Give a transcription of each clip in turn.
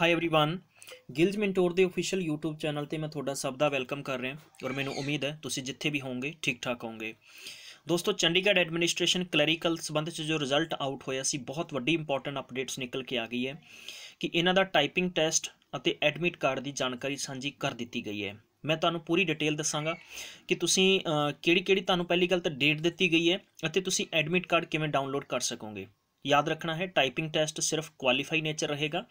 high everyone Gillz mentor ਦੇ official YouTube channel ਤੇ ਮੈਂ ਤੁਹਾਡਾ ਸਭ ਦਾ ਵੈਲਕਮ ਕਰ ਰਿਹਾ ਔਰ ਮੈਨੂੰ ਉਮੀਦ ਹੈ ਤੁਸੀਂ ਜਿੱਥੇ ਵੀ ਹੋਵੋਗੇ ਠੀਕ ਠਾਕ ਹੋਵੋਗੇ ਦੋਸਤੋ ਚੰਡੀਗੜ੍ਹ ਐਡਮਿਨਿਸਟ੍ਰੇਸ਼ਨ ਕਲੈਰੀਕਲ ਸੰਬੰਧ ਚ ਜੋ ਰਿਜ਼ਲਟ ਆਊਟ ਹੋਇਆ ਸੀ ਬਹੁਤ ਵੱਡੀ ਇੰਪੋਰਟੈਂਟ ਅਪਡੇਟਸ ਨਿਕਲ ਕੇ ਆ ਗਈ ਹੈ ਕਿ ਇਹਨਾਂ ਦਾ ਟਾਈਪਿੰਗ ਟੈਸਟ ਅਤੇ ਐਡਮਿਟ ਕਾਰਡ ਦੀ ਜਾਣਕਾਰੀ ਸਾਂਝੀ ਕਰ ਦਿੱਤੀ ਗਈ ਹੈ ਮੈਂ ਤੁਹਾਨੂੰ ਪੂਰੀ ਡਿਟੇਲ ਦੱਸਾਂਗਾ ਕਿ ਤੁਸੀਂ ਕਿਹੜੀ ਕਿਹੜੀ ਤੁਹਾਨੂੰ ਪਹਿਲੀ ਗੱਲ ਤਾਂ ਡੇਟ ਦਿੱਤੀ ਗਈ ਹੈ ਅਤੇ ਤੁਸੀਂ ਐਡਮਿਟ ਕਾਰਡ ਕਿਵੇਂ ਡਾਊਨਲੋਡ ਕਰ ਸਕੋਗੇ ਯਾਦ ਰੱਖਣਾ ਹੈ ਟਾਈਪਿੰਗ ਟੈਸਟ ਸਿਰਫ ਕੁਆਲੀਫਾਈ ਨੇਚਰ ਰਹੇਗਾ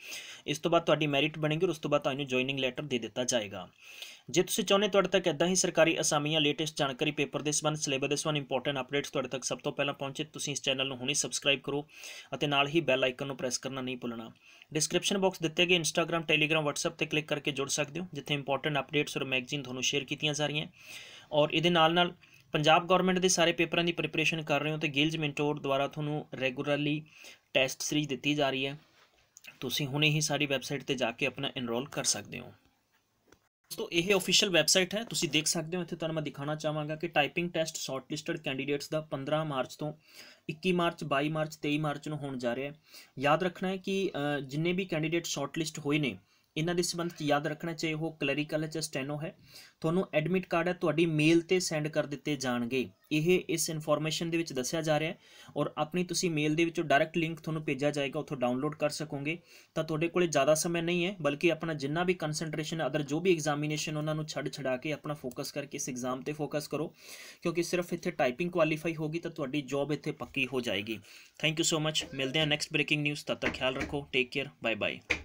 ਇਸ ਤੋਂ ਬਾਅਦ ਤੁਹਾਡੀ ਮੈਰਿਟ ਬਣੇਗੀ ਔਰ ਉਸ ਤੋਂ ਬਾਅਦ ਤੁਹਾਨੂੰ ਜੁਆਇਨਿੰਗ ਲੈਟਰ ਦੇ ਦਿੱਤਾ ਜਾਏਗਾ ਜੇ ਤੁਸੀਂ ਚਾਹੁੰਦੇ ਤੁਹਾਡੇ ਤੱਕ ਇਦਾਂ ਹੀ ਸਰਕਾਰੀ ਅਸਾਮੀਆਂ ਲੇਟੈਸਟ ਜਾਣਕਾਰੀ ਪੇਪਰ ਦੇ ਸਬੰਧ ਸਿਲੇਬਸ ਦੇ ਸਬੰਧ ਇੰਪੋਰਟੈਂਟ ਅਪਡੇਟਸ ਤੁਹਾਡੇ ਤੱਕ ਸਭ ਤੋਂ ਪਹਿਲਾਂ ਪਹੁੰਚੇ ਤੁਸੀਂ ਇਸ ਚੈਨਲ ਨੂੰ ਹੁਣੇ ਸਬਸਕ੍ਰਾਈਬ ਕਰੋ ਅਤੇ ਨਾਲ ਹੀ ਬੈਲ ਆਈਕਨ ਨੂੰ ਪ੍ਰੈਸ ਕਰਨਾ ਨਹੀਂ ਭੁੱਲਣਾ ਡਿਸਕ੍ਰਿਪਸ਼ਨ ਬਾਕਸ ਦਿੱਤੇ ਗਏ ਇੰਸਟਾਗ੍ਰam ਟੈਲੀਗ੍ਰam ਵਟਸਐਪ ਤੇ ਕਲਿੱਕ ਕਰਕੇ ਜੁੜ ਸਕਦੇ ਹੋ ਜਿੱਥੇ ਇੰਪੋਰਟੈਂਟ ਅਪਡੇਟਸ ਔਰ ਮੈਗਜ਼ੀਨ ਤੁਹਾਨੂੰ ਸ਼ੇਅਰ ਕੀਤੀਆਂ ਜਾ ਰਹੀਆਂ ਔਰ ਇਹਦੇ ਨਾਲ ਨਾਲ ਪੰਜਾਬ ਗਵਰਨਮੈਂਟ ਦੇ ਸਾਰੇ ਪੇਪਰਾਂ ਦੀ ਪ੍ਰੀਪਰੇਸ਼ਨ ਕਰ ਰਹੇ ਹੋ ਤੇ ਗਿਲਜ ਮੈਂਟੋਰ ਦੁਆਰਾ ਤੁਹਾਨੂੰ ਰੈਗੂਲਰਲੀ ਟੈਸਟ ਸੀਰੀਜ਼ ਦਿੱਤੀ ਜਾ ਰਹੀ ਹੈ ਤੁਸੀਂ ਹੁਣੇ ਹੀ ਸਾਡੀ ਵੈਬਸਾਈਟ ਤੇ ਜਾ ਕੇ ਆਪਣਾ ਇਨਰੋਲ ਕਰ ਸਕਦੇ ਹੋ ਦੋਸਤੋ ਇਹ ਅਫੀਸ਼ੀਅਲ ਵੈਬਸਾਈਟ ਹੈ ਤੁਸੀਂ ਦੇਖ ਸਕਦੇ ਹੋ ਇੱਥੇ ਤੁਹਾਨੂੰ ਮੈਂ ਦਿਖਾਉਣਾ ਚਾਹਾਂਗਾ ਕਿ ਟਾਈਪਿੰਗ ਟੈਸਟ ਸ਼ਾਰਟਲਿਸਟਡ ਕੈਂਡੀਡੇਟਸ ਦਾ 15 ਮਾਰਚ ਤੋਂ 21 ਮਾਰਚ 22 ਮਾਰਚ 23 ਮਾਰਚ ਨੂੰ ਹੋਣ ਜਾ ਰਿਹਾ ਹੈ ਯਾਦ ਰੱਖਣਾ ਹੈ ਕਿ ਜਿੰਨੇ ਵੀ ਕੈਂਡੀਡੇਟ ਸ਼ਾਰਟਲਿਸਟ ਹੋਏ ਨੇ ਇਹਨਾਂ ਦੇ ਸੰਬੰਧ ਚ ਯਾਦ ਰੱਖਣਾ ਚਾਹੀਏ ਉਹ ਕਲੈਰੀਕਲ ਚ ਸਟੈਨੋ ਹੈ ਤੁਹਾਨੂੰ ਐਡਮਿਟ ਕਾਰਡ ਹੈ ਤੁਹਾਡੀ ਮੇਲ ਤੇ ਸੈਂਡ ਕਰ ਦਿੱਤੇ ਜਾਣਗੇ ਇਹ ਇਸ ਇਨਫੋਰਮੇਸ਼ਨ ਦੇ ਵਿੱਚ ਦੱਸਿਆ ਜਾ ਰਿਹਾ ਹੈ ਔਰ ਆਪਣੀ ਤੁਸੀਂ ਮੇਲ ਦੇ ਵਿੱਚੋਂ ਡਾਇਰੈਕਟ ਲਿੰਕ ਤੁਹਾਨੂੰ ਭੇਜਿਆ ਜਾਏਗਾ ਉੱਥੋਂ ਡਾਊਨਲੋਡ ਕਰ ਸਕੋਗੇ ਤਾਂ ਤੁਹਾਡੇ ਕੋਲੇ ਜ਼ਿਆਦਾ ਸਮਾਂ ਨਹੀਂ ਹੈ ਬਲਕਿ ਆਪਣਾ ਜਿੰਨਾ ਵੀ ਹੈ ਅਦਰ ਜੋ ਵੀ ਐਗਜ਼ਾਮੀਨੇਸ਼ਨ ਉਹਨਾਂ ਨੂੰ ਛੱਡ ਛੜਾ ਕੇ ਆਪਣਾ ਫੋਕਸ ਕਰਕੇ ਇਸ ਐਗਜ਼ਾਮ ਤੇ ਫੋਕਸ ਕਰੋ ਕਿਉਂਕਿ ਸਿਰਫ ਇੱਥੇ ਟਾਈਪਿੰਗ ਕੁਆਲੀਫਾਈ ਹੋਗੀ ਤਾਂ ਤੁਹਾਡੀ ਜੌਬ ਇੱਥੇ ਪੱਕੀ ਹੋ ਜਾਏਗੀ ਥੈਂਕ ਯੂ ਸੋ ਮਚ ਮਿਲਦੇ ਹਾਂ ਨੈਕਸਟ ਬ੍ਰੇਕਿੰਗ ਨਿਊਜ਼ ਤਦ ਤੱਕ ਖਿਆਲ ਰੱਖੋ ਟੇਕ ਕੇਅਰ ਬਾਏ ਬਾਏ